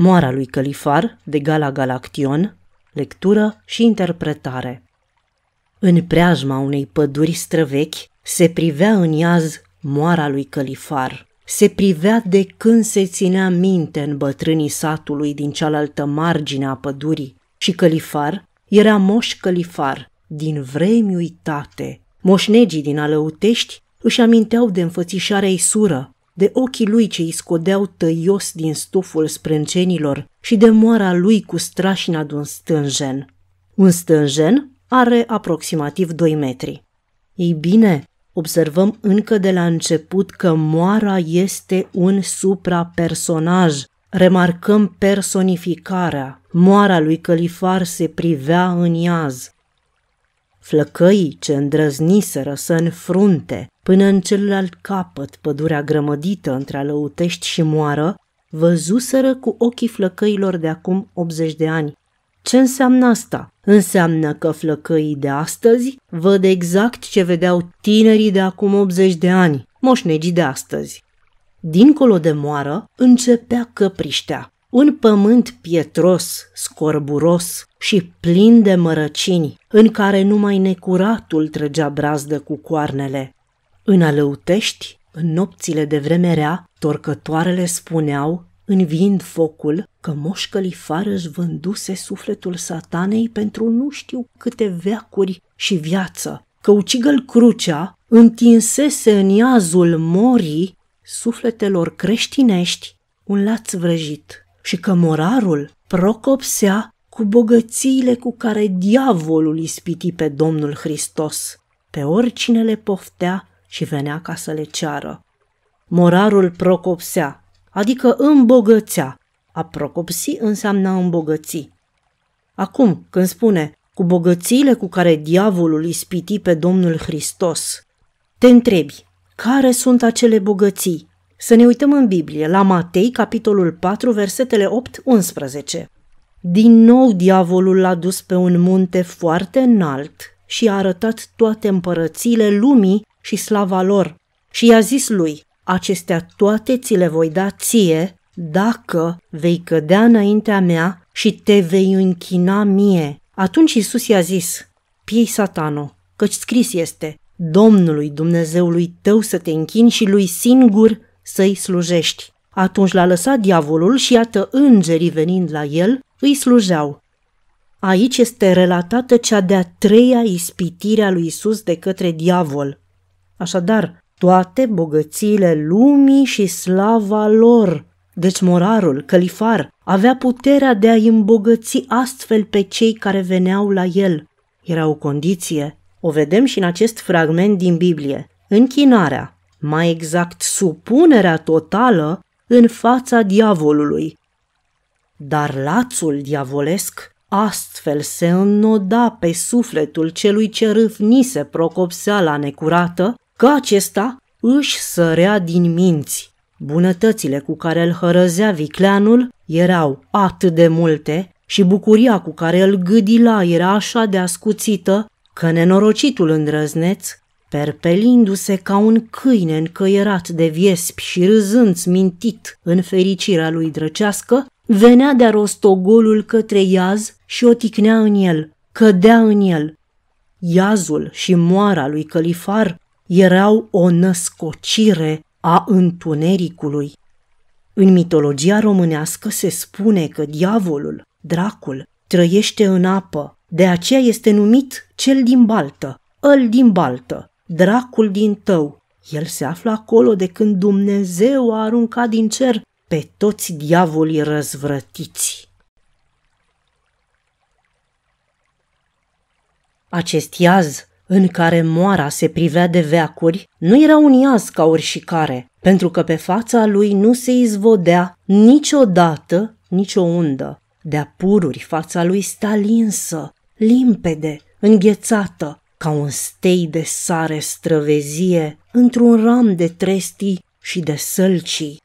Moara lui Călifar de Gala Galaction, lectură și interpretare. În preajma unei păduri străvechi se privea în iaz moara lui Călifar. Se privea de când se ținea minte în bătrânii satului din cealaltă margine a pădurii și Călifar era moș Călifar din vremi uitate. Moșnegii din Alăutești își aminteau de înfățișarea ei sură, de ochii lui ce îi scodeau tăios din stuful sprâncenilor și de moara lui cu strașina de un stânjen. Un stânjen are aproximativ 2 metri. Ei bine, observăm încă de la început că moara este un suprapersonaj. Remarcăm personificarea. Moara lui Califar se privea în iaz flăcăii ce îndrăzniseră să înfrunte până în celălalt capăt pădurea grămădită între alăutești și moară, văzuseră cu ochii flăcăilor de acum 80 de ani. Ce înseamnă asta? Înseamnă că flăcăii de astăzi văd exact ce vedeau tinerii de acum 80 de ani, moșnegii de astăzi. Dincolo de moară începea căpriștea, un pământ pietros, scorburos, și plin de mărăcini, în care numai necuratul trăgea brazdă cu coarnele. În alăutești, în nopțile de vreme rea, torcătoarele spuneau, învind focul, că Moș Califar își vânduse sufletul satanei pentru nu știu câte veacuri și viață, că ucigăl crucea întinsese în iazul morii sufletelor creștinești un laț vrăjit și că morarul Procopsea cu bogățiile cu care diavolul ispiti pe Domnul Hristos. Pe oricine le poftea și venea ca să le ceară. Morarul procopsea, adică îmbogățea. A procopsi înseamnă îmbogăți. Acum, când spune cu bogățiile cu care diavolul ispiti pe Domnul Hristos, te întrebi, care sunt acele bogății? Să ne uităm în Biblie, la Matei, capitolul 4, versetele 8-11. Din nou diavolul l-a dus pe un munte foarte înalt și a arătat toate împărățiile lumii și slava lor. Și i-a zis lui, acestea toate ți le voi da ție dacă vei cădea înaintea mea și te vei închina mie. Atunci Isus i-a zis, piei satano, căci scris este, Domnului Dumnezeului tău să te închini și lui singur să-i slujești. Atunci l-a lăsat diavolul și iată îngerii venind la el, îi slujeau. Aici este relatată cea de-a treia ispitire a lui Isus de către diavol. Așadar, toate bogățiile lumii și slava lor. Deci morarul, călifar, avea puterea de a-i îmbogăți astfel pe cei care veneau la el. Era o condiție. O vedem și în acest fragment din Biblie. Închinarea, mai exact supunerea totală, în fața diavolului. Dar lațul diavolesc astfel se înnoda pe sufletul celui ce râfnise procopseala necurată, că acesta își sărea din minți. Bunătățile cu care îl hărăzea vicleanul erau atât de multe și bucuria cu care îl gâdila era așa de ascuțită că nenorocitul îndrăzneț, perpelindu-se ca un câine încăierat de viespi și râzând mintit în fericirea lui drăcească, Venea de-a rostogolul către iaz și o ticnea în el, cădea în el. Iazul și moara lui Călifar erau o născocire a întunericului. În mitologia românească se spune că diavolul, dracul, trăiește în apă, de aceea este numit cel din baltă, îl din baltă, dracul din tău. El se află acolo de când Dumnezeu a aruncat din cer pe toți diavolii răzvrătiți. Acest iaz în care moara se privea de veacuri, nu era un iaz ca oricare, pentru că pe fața lui nu se izvodea niciodată nicio undă. De-a pururi fața lui sta linsă, limpede, înghețată, ca un stei de sare străvezie într-un ram de trestii și de sălcii,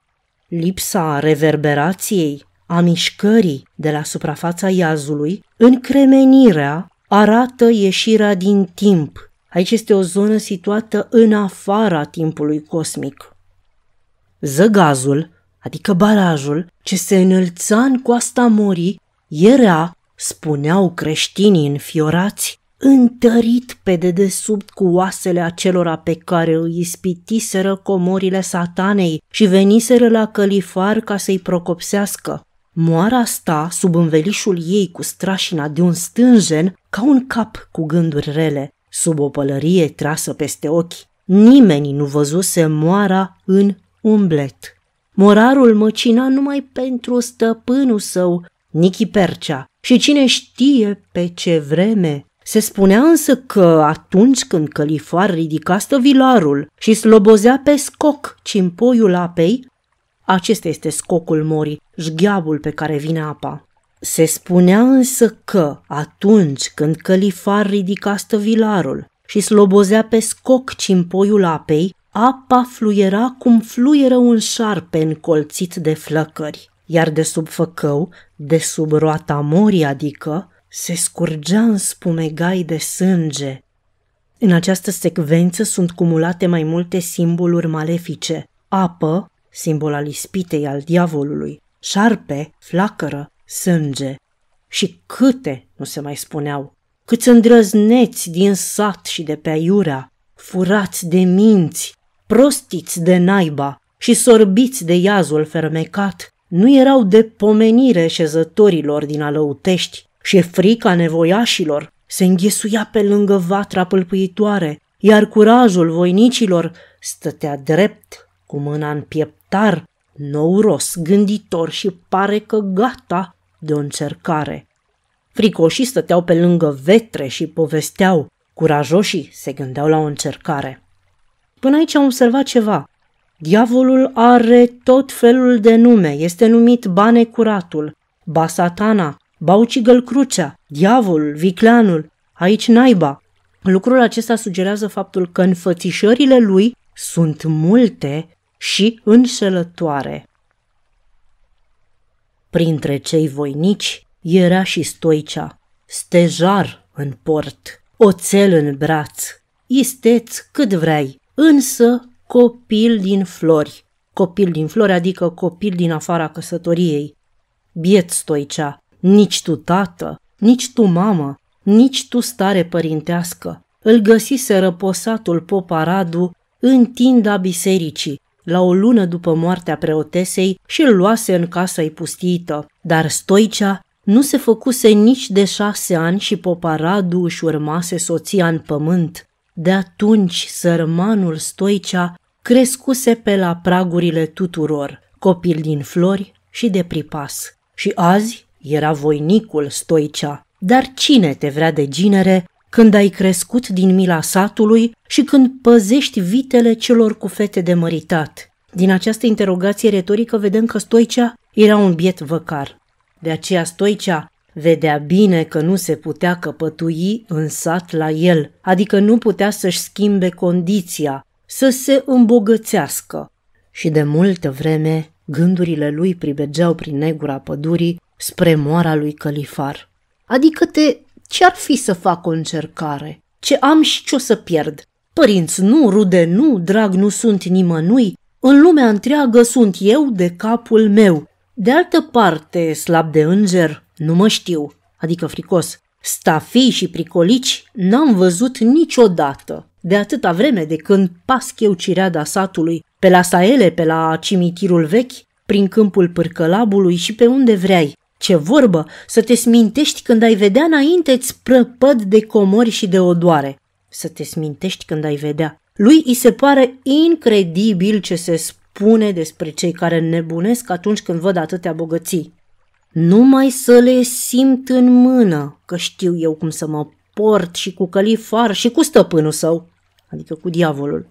Lipsa reverberației, a mișcării de la suprafața iazului, încremenirea arată ieșirea din timp. Aici este o zonă situată în afara timpului cosmic. Zăgazul, adică barajul, ce se înălța în coasta morii, era, spuneau creștinii înfiorați, întărit pe dedesubt cu oasele acelora pe care îi ispitiseră comorile satanei și veniseră la califar ca să-i procopsească. Moara sta sub învelișul ei cu strașina de un stânjen ca un cap cu gânduri rele, sub o pălărie trasă peste ochi. Nimeni nu văzuse moara în umblet. Morarul măcina numai pentru stăpânul său, Nichi Percea, și cine știe pe ce vreme se spunea însă că atunci când Călifoar ridica stăvilarul și slobozea pe scoc cimpoiul apei, acesta este scocul morii, jgheabul pe care vine apa. Se spunea însă că atunci când Călifar ridica stăvilarul și slobozea pe scoc cimpoiul apei, apa fluiera cum fluieră un șarpe încolțit de flăcări, iar de sub făcău, de sub roata morii, adică, se scurgea în spumegai de sânge. În această secvență sunt cumulate mai multe simboluri malefice. Apă, simbol al ispitei al diavolului, șarpe, flacără, sânge. Și câte, nu se mai spuneau, câți îndrăzneți din sat și de pe aiurea, furați de minți, prostiți de naiba și sorbiți de iazul fermecat, nu erau de pomenire șezătorilor din alăutești, și frica nevoiașilor se înghesuia pe lângă vatra pâlpâitoare, iar curajul voinicilor stătea drept, cu mâna în pieptar, nouros, gânditor și pare că gata de o încercare. Fricoșii stăteau pe lângă vetre și povesteau, curajoșii se gândeau la o încercare. Până aici am observat ceva. Diavolul are tot felul de nume, este numit Banecuratul, Basatana, Baucigăl crucea, diavolul, vicleanul, aici naiba. Lucrul acesta sugerează faptul că înfățișările lui sunt multe și înșelătoare. Printre cei voinici era și Stoicea, stejar în port, oțel în braț, isteț cât vrei, însă copil din flori, copil din flori adică copil din afara căsătoriei. Biet Stoicea, nici tu, tată, nici tu, mamă, nici tu, stare părintească. Îl găsise răposatul poparadu în tinda bisericii, la o lună după moartea preotesei și îl luase în casa-i pustită. dar Stoicea nu se făcuse nici de șase ani și poparadu își urmase soția în pământ. De atunci, sărmanul Stoicea crescuse pe la pragurile tuturor, copil din flori și de pripas. Și azi era voinicul stoicea, dar cine te vrea de ginere când ai crescut din mila satului și când păzești vitele celor cu fete de măritat? Din această interogație retorică vedem că Stoicea era un biet văcar. De aceea Stoicea vedea bine că nu se putea căpătui în sat la el, adică nu putea să-și schimbe condiția, să se îmbogățească. Și de multă vreme gândurile lui pribegeau prin negura pădurii spre moara lui Califar. Adică te ce-ar fi să fac o încercare? Ce am și ce o să pierd? Părinți nu, rude nu, drag nu sunt nimănui, în lumea întreagă sunt eu de capul meu. De altă parte, slab de înger, nu mă știu, adică fricos. Stafii și pricolici n-am văzut niciodată, de atâta vreme de când pasc eu cireada satului, pe la saele, pe la cimitirul vechi, prin câmpul pârcălabului și pe unde vrei, ce vorbă să te smintești când ai vedea înainte-ți prăpăd de comori și de odoare. Să te smintești când ai vedea. Lui îi se pare incredibil ce se spune despre cei care nebunesc atunci când văd atâtea bogății. Numai să le simt în mână, că știu eu cum să mă port și cu califar și cu stăpânul său, adică cu diavolul.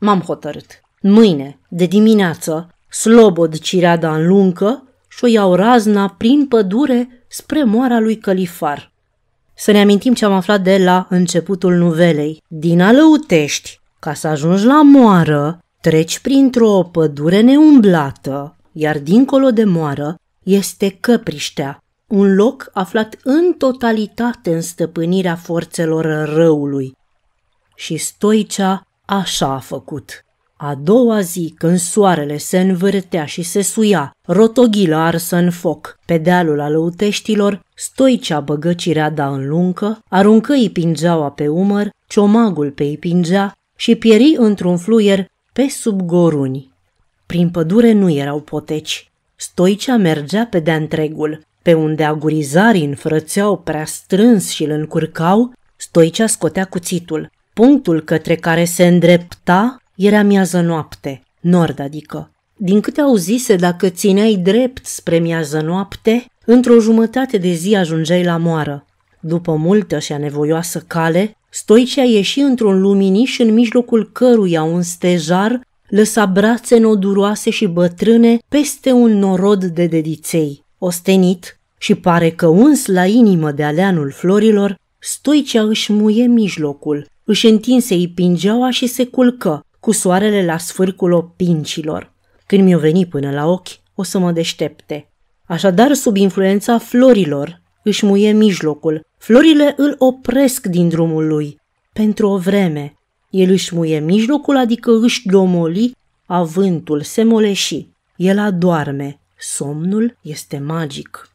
M-am hotărât. Mâine, de dimineață, slobod cireada în luncă și-o iau razna prin pădure spre moara lui Califar. Să ne amintim ce am aflat de la începutul nuvelei. Din Alăutești, ca să ajungi la moară, treci printr-o pădure neumblată, iar dincolo de moară este Căpriștea, un loc aflat în totalitate în stăpânirea forțelor răului. Și Stoicea așa a făcut. A doua zi, când soarele se învârtea și se suia, rotoghila arsă în foc, pe dealul alăuteștilor, stoicea băgăcirea da în luncă, aruncă ipingeaua pe umăr, ciomagul pe ipingea și pieri într-un fluier pe sub goruni. Prin pădure nu erau poteci. Stoicea mergea pe de întregul. Pe unde agurizarii înfrățeau prea strâns și îl încurcau, Stoicea scotea cuțitul. Punctul către care se îndrepta era miază noapte, nord adică. Din câte auzise, dacă țineai drept spre miază noapte, într-o jumătate de zi ajungeai la moară. După multă și anevoioasă cale, Stoicea ieși într-un luminiș în mijlocul căruia un stejar lăsa brațe noduroase și bătrâne peste un norod de dediței. Ostenit și pare că uns la inimă de aleanul florilor, Stoicea își muie mijlocul, își întinse ipingeaua și se culcă, cu soarele la sfârcul opincilor. Când mi-o veni până la ochi, o să mă deștepte. Așadar, sub influența florilor, își muie mijlocul. Florile îl opresc din drumul lui. Pentru o vreme, el își muie mijlocul, adică își domoli avântul, se moleși. El adoarme. Somnul este magic.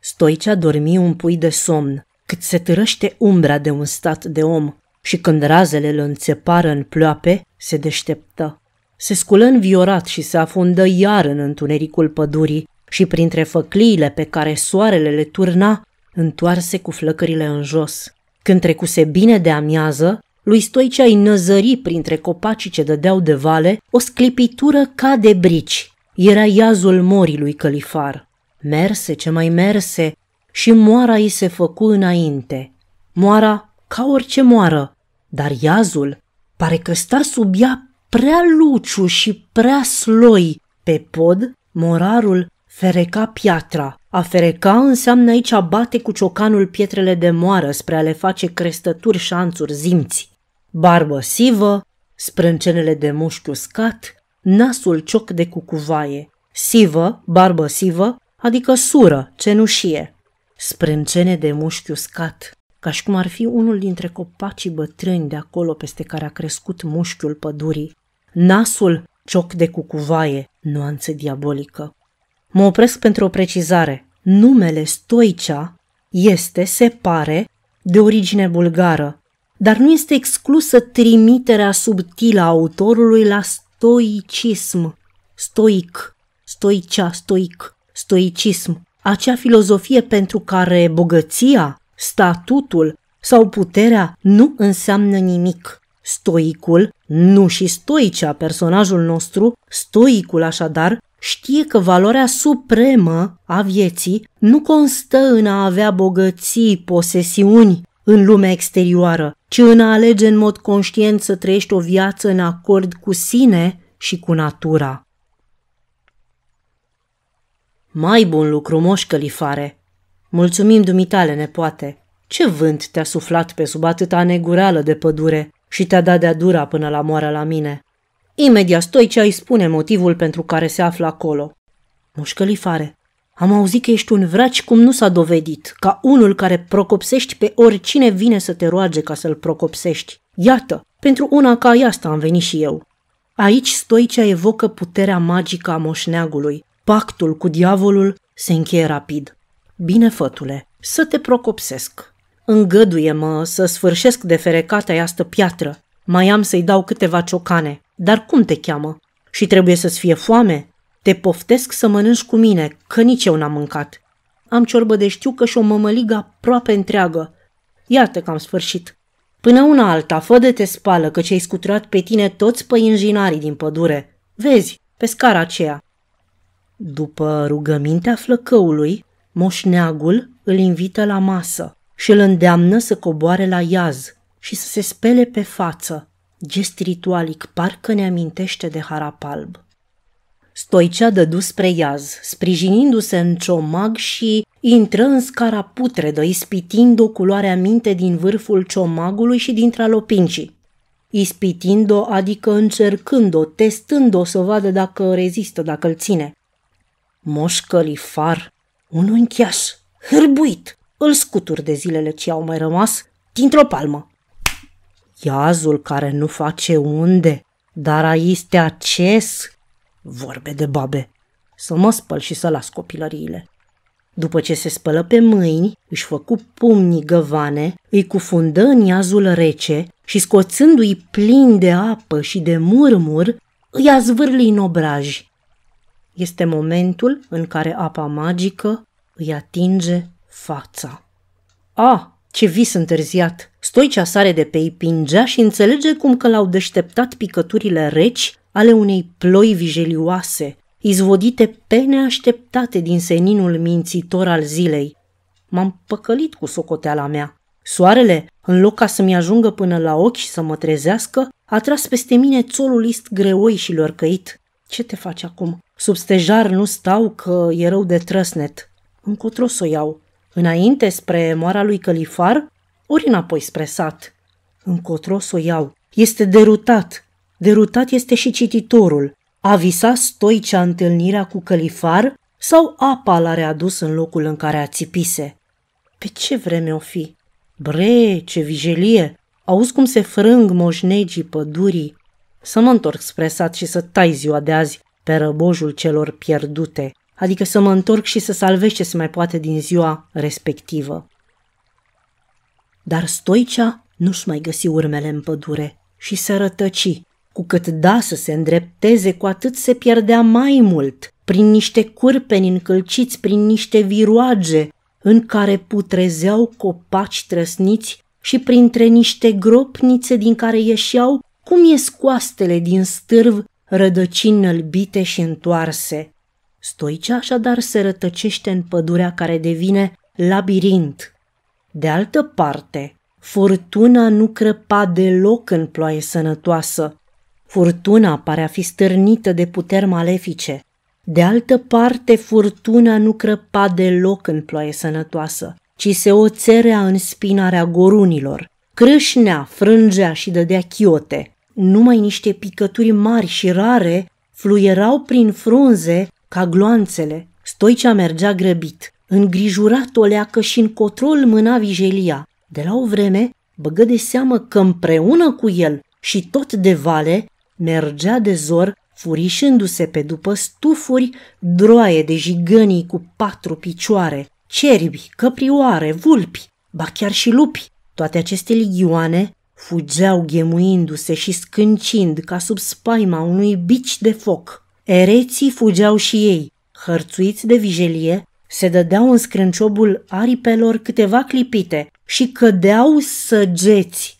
Stoicea dormi un pui de somn, cât se târăște umbra de un stat de om, și când razele îl înțepară în ploape, se deșteptă. Se sculă înviorat și se afundă iar în întunericul pădurii și printre făcliile pe care soarele le turna, întoarse cu flăcările în jos. Când trecuse bine de amiază, lui Stoicea îi năzări printre copacii ce dădeau de vale o sclipitură ca de brici. Era iazul morii lui Călifar. Merse ce mai merse și moara îi se făcu înainte. Moara ca orice moară, dar iazul Pare că sta sub ea prea luciu și prea sloi. Pe pod, morarul fereca piatra. A fereca înseamnă aici a bate cu ciocanul pietrele de moară spre a le face crestături șanțuri zimți. Barbă sivă, sprâncenele de mușchi uscat, nasul cioc de cucuvaie. Sivă, barbă sivă, adică sură, cenușie. Sprâncene de mușchi uscat, ca și cum ar fi unul dintre copacii bătrâni de acolo peste care a crescut mușchiul pădurii. Nasul, cioc de cucuvaie, nuanță diabolică. Mă opresc pentru o precizare. Numele Stoicea este, se pare, de origine bulgară, dar nu este exclusă trimiterea subtilă a autorului la stoicism, stoic, stoicea, stoic, stoicism, acea filozofie pentru care bogăția Statutul sau puterea nu înseamnă nimic. Stoicul, nu și stoicea personajul nostru, stoicul așadar, știe că valoarea supremă a vieții nu constă în a avea bogății, posesiuni în lumea exterioară, ci în a alege în mod conștient să trăiești o viață în acord cu sine și cu natura. Mai bun lucru, moș călifare, Mulțumim dumitale, nepoate. Ce vânt te-a suflat pe sub atâta negurală de pădure și te-a dat de-a dura până la moară la mine? Imediat ce ai spune motivul pentru care se află acolo. Mușcălifare, am auzit că ești un vraci cum nu s-a dovedit, ca unul care procopsești pe oricine vine să te roage ca să-l procopsești. Iată, pentru una ca asta am venit și eu. Aici Stoicea evocă puterea magică a moșneagului. Pactul cu diavolul se încheie rapid. Bine, fătule, să te procopsesc. Îngăduie-mă să sfârșesc de ferecată asta piatră. Mai am să-i dau câteva ciocane. Dar cum te cheamă? Și trebuie să-ți fie foame? Te poftesc să mănânci cu mine, că nici eu n-am mâncat. Am ciorbă de știu că și o mămăligă aproape întreagă. Iată că am sfârșit. Până una alta, fă de te spală, că ce-ai scuturat pe tine toți păinjinarii din pădure. Vezi, pe scara aceea. După rugămintea flăcăului, Moșneagul îl invită la masă și îl îndeamnă să coboare la iaz și să se spele pe față. Gest ritualic parcă ne amintește de harap alb. Stoicea dădu spre iaz, sprijinindu-se în ciomag și intră în scara putredă, ispitind-o culoare minte din vârful ciomagului și dintre alopincii. Ispitind-o, adică încercând-o, testând-o să vadă dacă rezistă, dacă îl ține. Moș Călifar un unchiaș, hârbuit, îl scutur de zilele ce au mai rămas, dintr-o palmă. Iazul care nu face unde, dar este acces, vorbe de babe, să mă spăl și să las copilăriile. După ce se spălă pe mâini, își făcu pumnii găvane, îi cufundă în iazul rece și scoțându-i plin de apă și de murmur, îi azvârli în obraji. Este momentul în care apa magică îi atinge fața. A, ce vis întârziat! Stoicea sare de pe ei pingea și înțelege cum că l-au deșteptat picăturile reci ale unei ploi vijelioase, izvodite pe neașteptate din seninul mințitor al zilei. M-am păcălit cu socoteala mea. Soarele, în loc ca să-mi ajungă până la ochi și să mă trezească, a tras peste mine țolul list greoi și căit. Ce te faci acum? Sub stejar nu stau că e rău de trăsnet. Încotro să o iau. Înainte spre moara lui Călifar, ori înapoi spre sat. Încotro să o iau. Este derutat. Derutat este și cititorul. A visat stoicea întâlnirea cu Călifar sau apa l-a readus în locul în care a țipise? Pe ce vreme o fi? Bre, ce vijelie! Auzi cum se frâng moșnegii pădurii. Să mă întorc spre sat și să tai ziua de azi, pe răbojul celor pierdute, adică să mă întorc și să salvez ce se mai poate din ziua respectivă. Dar Stoicea nu-și mai găsi urmele în pădure și se rătăci. Cu cât da să se îndrepteze, cu atât se pierdea mai mult, prin niște curpeni încălciți, prin niște viroage, în care putrezeau copaci trăsniți și printre niște gropnițe din care ieșeau cum ies coastele din stârv rădăcini nălbite și întoarse. Stoice așadar se rătăcește în pădurea care devine labirint. De altă parte, furtuna nu crăpa deloc în ploaie sănătoasă. Furtuna pare a fi stârnită de puteri malefice. De altă parte, furtuna nu crăpa deloc în ploaie sănătoasă, ci se oțerea în spinarea gorunilor, crâșnea, frângea și dădea chiote – numai niște picături mari și rare fluierau prin frunze ca gloanțele. Stoicea mergea grăbit, îngrijurat o leacă și în control mâna vijelia. De la o vreme, băgă de seamă că împreună cu el și tot de vale, mergea de zor, furișându-se pe după stufuri droaie de jigănii cu patru picioare, cerbi, căprioare, vulpi, ba chiar și lupi. Toate aceste ligioane fugeau ghemuindu-se și scâncind ca sub spaima unui bici de foc. Ereții fugeau și ei, hărțuiți de vijelie, se dădeau în scrânciobul aripelor câteva clipite și cădeau săgeți.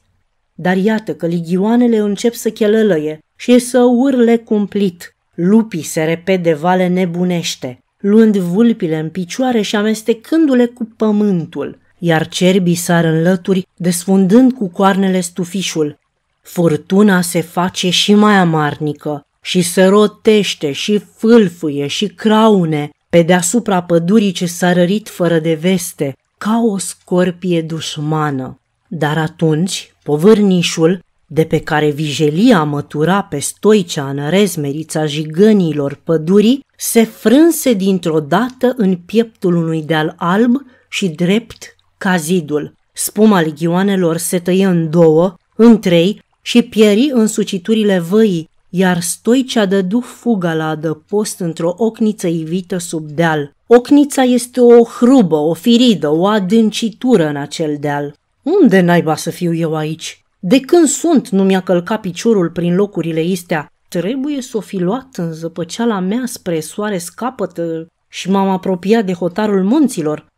Dar iată că ligioanele încep să chelălăie și să urle cumplit. Lupii se repede vale nebunește, luând vulpile în picioare și amestecându-le cu pământul – iar cerbii sar în lături, desfundând cu coarnele stufișul. Furtuna se face și mai amarnică și se rotește și fâlfâie și craune pe deasupra pădurii ce s-a rărit fără de veste, ca o scorpie dușmană. Dar atunci, povârnișul, de pe care vijelia mătura pe stoicea în rezmerița jigănilor pădurii, se frânse dintr-o dată în pieptul unui deal alb și drept ca zidul. Spuma ligioanelor se tăie în două, în trei și pieri în suciturile văii, iar Stoicea dădu fuga la adăpost într-o ocniță ivită sub deal. Ocnița este o hrubă, o firidă, o adâncitură în acel deal. Unde naiba să fiu eu aici? De când sunt nu mi-a călcat piciorul prin locurile istea? Trebuie să o fi luat în zăpăceala mea spre soare scapătă și m-am apropiat de hotarul munților.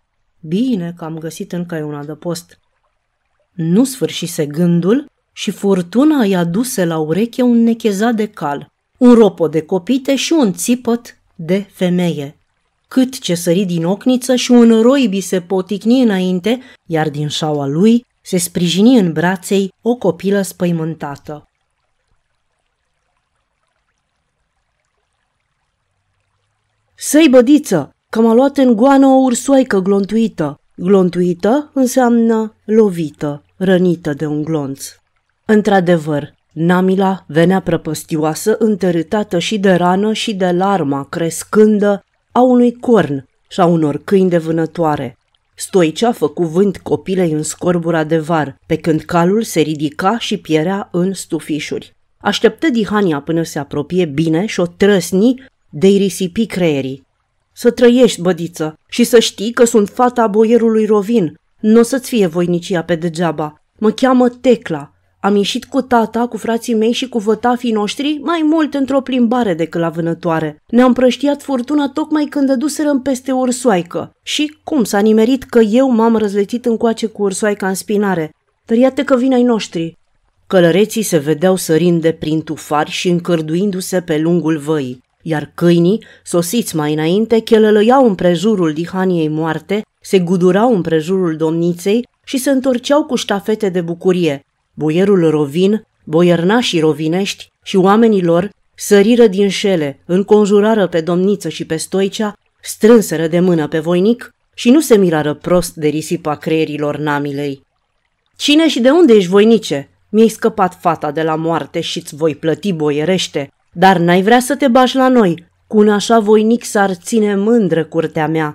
Bine că am găsit încă un adăpost. Nu sfârșise gândul și furtuna i-a duse la ureche un nechezat de cal, un ropo de copite și un țipăt de femeie. Cât ce sări din ocniță și un roibi se poticni înainte, iar din șaua lui se sprijini în braței o copilă spăimântată. Săi bădiță, că m-a luat în goană o ursoaică glontuită. Glontuită înseamnă lovită, rănită de un glonț. Într-adevăr, Namila venea prăpăstioasă, întărâtată și de rană și de larma crescândă a unui corn și a unor câini de vânătoare. Stoicea făcu vânt copilei în scorbura de var, pe când calul se ridica și pierea în stufișuri. Așteptă dihania până se apropie bine și o trăsni de-i risipi creierii. Să trăiești, bădiță, și să știi că sunt fata boierului Rovin. Nu o să-ți fie voinicia pe degeaba. Mă cheamă Tecla. Am ieșit cu tata, cu frații mei și cu vătafii noștri mai mult într-o plimbare decât la vânătoare. Ne-am prăștiat furtuna tocmai când dăduserăm peste ursoaică. Și cum s-a nimerit că eu m-am răzletit încoace cu ursoaica în spinare. Dar iată că vin ai noștri. Călăreții se vedeau sărind de prin tufari și încărduindu-se pe lungul văii iar câinii, sosiți mai înainte, chelălăiau împrejurul dihaniei moarte, se gudurau împrejurul domniței și se întorceau cu ștafete de bucurie. Boierul rovin, boiernașii rovinești și oamenii lor săriră din șele, înconjurară pe domniță și pe stoicea, strânseră de mână pe voinic și nu se mirară prost de risipa creierilor namilei. Cine și de unde ești voinice?" Mi-ai scăpat fata de la moarte și-ți voi plăti boierește, dar n-ai vrea să te bași la noi. Cu un așa voinic s-ar ține mândră curtea mea.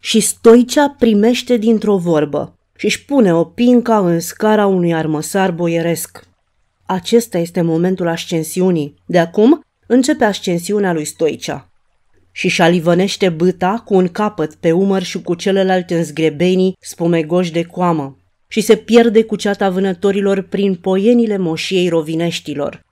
Și Stoicea primește dintr-o vorbă și își pune o pinca în scara unui armăsar boieresc. Acesta este momentul ascensiunii. De acum începe ascensiunea lui Stoicea. Și șalivănește băta cu un capăt pe umăr și cu celelalte zgrebenii spumegoși de coamă și se pierde cu ceata vânătorilor prin poienile moșiei rovineștilor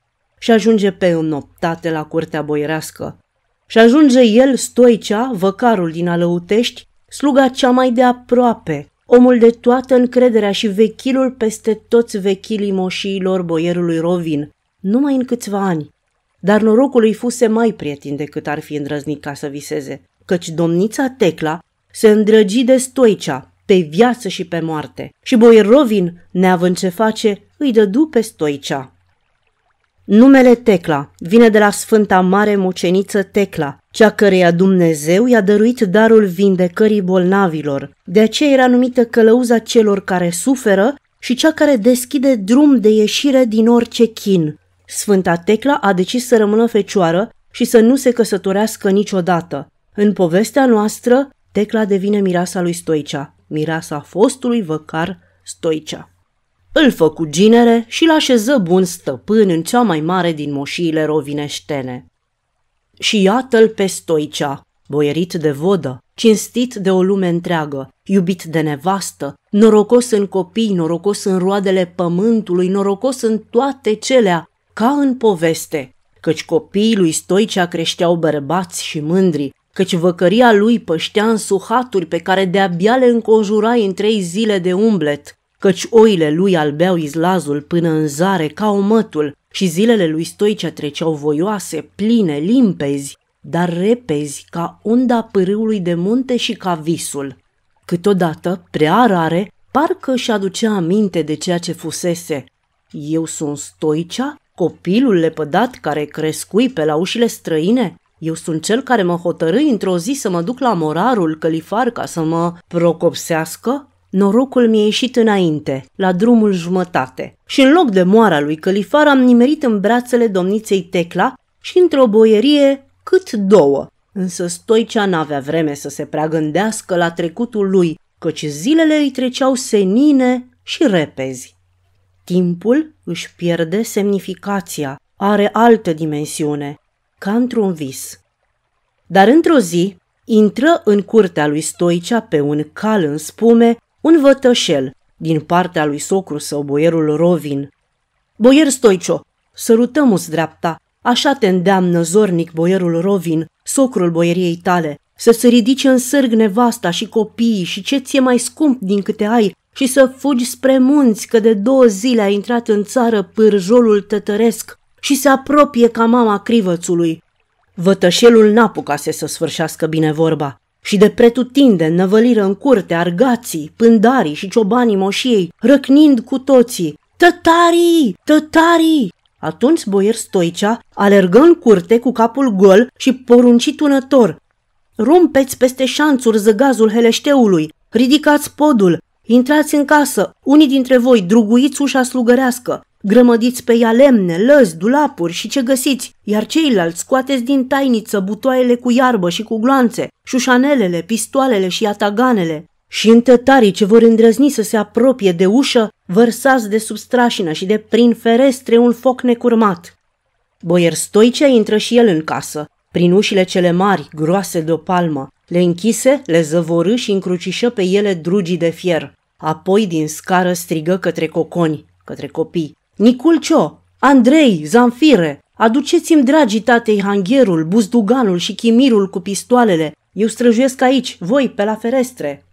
și ajunge pe înnoptate la curtea boierească. Și ajunge el, Stoicea, văcarul din Alăutești, sluga cea mai de aproape, omul de toată încrederea și vechilul peste toți vechilii moșiilor boierului Rovin, numai în câțiva ani. Dar norocul îi fuse mai prieten decât ar fi îndrăznit ca să viseze, căci domnița Tecla se îndrăgi de Stoicea, pe viață și pe moarte, și boier Rovin, neavând ce face, îi dădu pe Stoicea. Numele Tecla vine de la Sfânta Mare Muceniță Tecla, cea căreia Dumnezeu i-a dăruit darul vindecării bolnavilor. De aceea era numită călăuza celor care suferă și cea care deschide drum de ieșire din orice chin. Sfânta Tecla a decis să rămână fecioară și să nu se căsătorească niciodată. În povestea noastră, Tecla devine mirasa lui Stoicea, mirasa fostului văcar Stoicea. Îl făcu ginere și l așeză bun stăpân în cea mai mare din moșiile rovineștene. Și iată-l pe Stoicea, boierit de vodă, cinstit de o lume întreagă, iubit de nevastă, norocos în copii, norocos în roadele pământului, norocos în toate celea, ca în poveste, căci copiii lui Stoicea creșteau bărbați și mândri, căci văcăria lui păștea în suhaturi pe care de-abia le înconjurai în trei zile de umblet, căci oile lui albeau izlazul până în zare ca mătul, și zilele lui stoice treceau voioase, pline, limpezi, dar repezi ca unda pârâului de munte și ca visul. Câteodată, prea rare, parcă își aducea aminte de ceea ce fusese. Eu sunt stoicea, copilul lepădat care crescui pe la ușile străine, eu sunt cel care mă hotărâi într-o zi să mă duc la morarul călifar ca să mă procopsească? Norocul mi-a ieșit înainte, la drumul jumătate, și în loc de moara lui Călifar am nimerit în brațele domniței Tecla și într-o boierie cât două. Însă Stoicea n-avea vreme să se prea gândească la trecutul lui, căci zilele îi treceau senine și repezi. Timpul își pierde semnificația, are altă dimensiune, ca într-un vis. Dar într-o zi, intră în curtea lui Stoicea pe un cal în spume un vătășel din partea lui socru său, boierul Rovin. Boier Stoicio, sărutăm-ți dreapta, așa te îndeamnă zornic boierul Rovin, socrul boieriei tale, să se ridice în sârg nevasta și copiii și ce ți-e mai scump din câte ai și să fugi spre munți că de două zile a intrat în țară pârjolul tătăresc și se apropie ca mama crivățului. Vătășelul n-apucase să sfârșească bine vorba și de pretutinde năvăliră în curte argații, pândarii și ciobanii moșiei, răcnind cu toții, Tătarii! Tătarii! Atunci boier Stoicea alergă în curte cu capul gol și porunci tunător. Rumpeți peste șanțuri zăgazul heleșteului, ridicați podul, intrați în casă, unii dintre voi druguiți ușa slugărească, Grămădiți pe ea lemne, lăzi, dulapuri și ce găsiți, iar ceilalți scoateți din tainiță butoaiele cu iarbă și cu gloanțe, șușanelele, pistoalele și ataganele. Și tătarii ce vor îndrăzni să se apropie de ușă, vărsați de sub strașină și de prin ferestre un foc necurmat. Boier Stoicea intră și el în casă, prin ușile cele mari, groase de o palmă. Le închise, le zăvorâ și încrucișă pe ele drugii de fier. Apoi din scară strigă către coconi, către copii. Niculcio, Andrei, Zanfire, aduceți-mi, dragii tatei, hangherul, buzduganul și chimirul cu pistoalele. Eu străjuiesc aici, voi, pe la ferestre.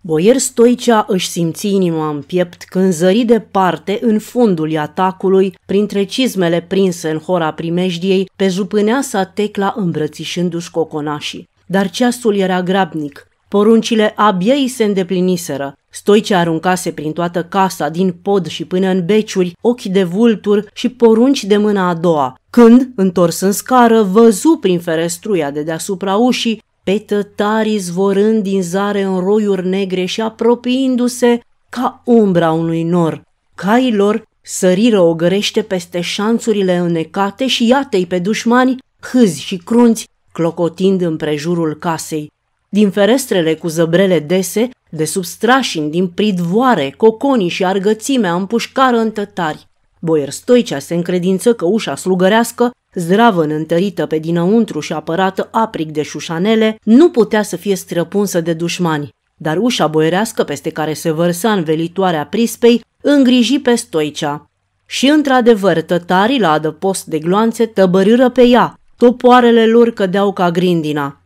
Boier Stoicea își simți inima în piept când zări departe, în fundul atacului, printre cizmele prinse în hora primejdiei, pe jupâneasa Tecla îmbrățișându-și coconașii. Dar ceasul era grabnic, Poruncile abia îi se îndepliniseră. Stoice aruncase prin toată casa, din pod și până în beciuri, ochi de vultur și porunci de mâna a doua, când, întors în scară, văzu prin ferestruia de deasupra ușii pe tătarii zvorând din zare în roiuri negre și apropiindu-se ca umbra unui nor. Cailor săriră gărește peste șanțurile înecate și iată-i pe dușmani, hâzi și crunți, clocotind împrejurul casei. Din ferestrele cu zăbrele dese, de sub strașini, din pridvoare, coconii și argățimea împușcară în tătari. Boier Stoicea se încredință că ușa slugărească, zdravă întărită pe dinăuntru și apărată apric de șușanele, nu putea să fie străpunsă de dușmani, dar ușa boierească peste care se vărsa velitoarea prispei îngriji pe Stoicea. Și într-adevăr tătarii la adăpost de gloanțe tăbărâră pe ea, topoarele lor cădeau ca grindina –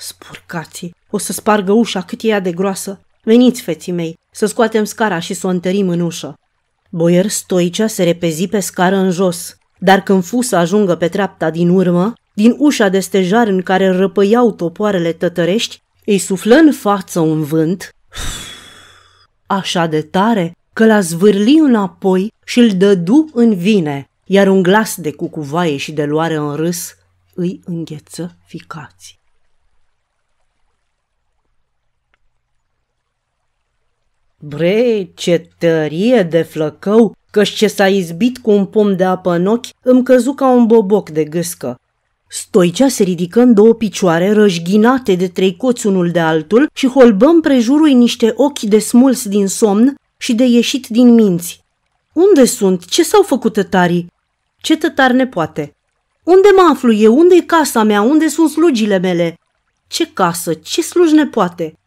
Spurcații! O să spargă ușa cât e ea de groasă. Veniți, feții mei, să scoatem scara și să o întărim în ușă. Boier Stoicea se repezi pe scară în jos, dar când fu să ajungă pe treapta din urmă, din ușa de stejar în care răpăiau topoarele tătărești, îi suflă în față un vânt, așa de tare că l-a zvârli înapoi și îl dădu în vine, iar un glas de cucuvaie și de luare în râs îi îngheță ficații. Bre, ce tărie de flăcău, că ce s-a izbit cu un pom de apă în ochi, îmi căzu ca un boboc de gâscă. Stoicea se ridică în două picioare, rășghinate de trei coți unul de altul și holbăm prejurul niște ochi de smuls din somn și de ieșit din minți. Unde sunt? Ce s-au făcut tătarii? Ce tătar ne poate? Unde mă aflu eu? Unde i casa mea? Unde sunt slugile mele? Ce casă? Ce sluj ne poate?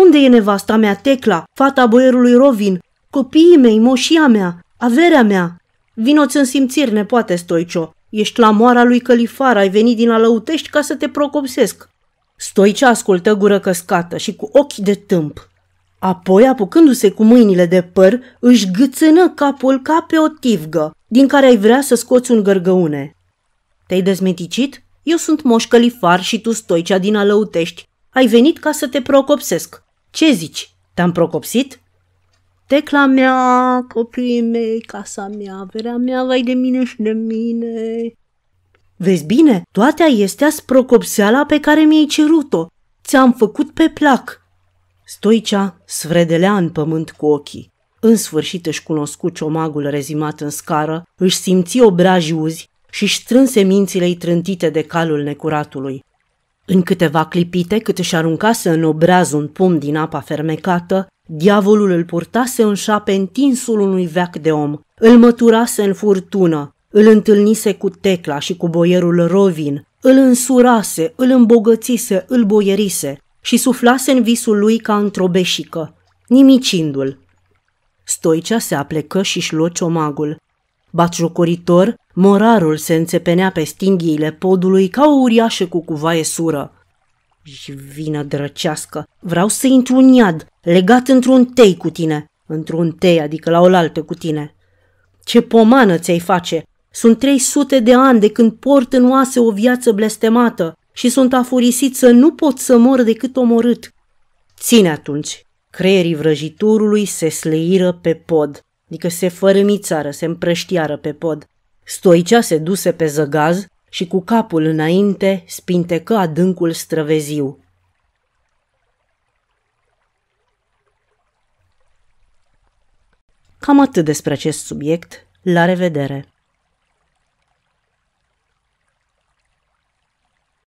Unde e nevasta mea Tecla, fata boierului Rovin, copiii mei, moșia mea, averea mea? Vinoți în simțiri, nepoate, Stoicio. Ești la moara lui Călifar, ai venit din Alăutești ca să te procopsesc. Stoicia ascultă gură căscată și cu ochi de tâmp. Apoi, apucându-se cu mâinile de păr, își gâțână capul ca pe o tivgă, din care ai vrea să scoți un gărgăune. Te-ai dezmeticit? Eu sunt moș Călifar și tu, Stoicea din Alăutești, ai venit ca să te procopsesc. Ce zici? Te-am procopsit? Tecla mea, copiii mei, casa mea, verea mea, vai de mine și de mine. Vezi bine, toate acestea sunt procopseala pe care mi-ai cerut-o. Ți-am făcut pe plac. Stoicea sfredelea în pământ cu ochii. În sfârșit își cunoscu ciomagul rezimat în scară, își simți obrajii uzi și strânse mințile-i trântite de calul necuratului. În câteva clipite, cât își aruncase în obraz un pumn din apa fermecată, diavolul îl purtase în șape întinsul unui veac de om, îl măturase în furtună, îl întâlnise cu tecla și cu boierul Rovin, îl însurase, îl îmbogățise, îl boierise și suflase în visul lui ca într-o beșică, nimicindu-l. Stoicea se aplecă și-și luă ciomagul, Batjocoritor, morarul se înțepenea pe stinghiile podului ca o uriașă cu cuvaie sură. Și vină drăcească, vreau să intru în iad, legat într-un tei cu tine, într-un tei, adică la oaltă cu tine. Ce pomană ți-ai face? Sunt trei sute de ani de când port în oase o viață blestemată și sunt afurisit să nu pot să mor decât omorât. Ține atunci, creierii vrăjitorului se slăiră pe pod adică se fărâmițară, se împrăștiară pe pod. Stoicea se duse pe zăgaz și cu capul înainte spintecă adâncul străveziu. Cam atât despre acest subiect. La revedere!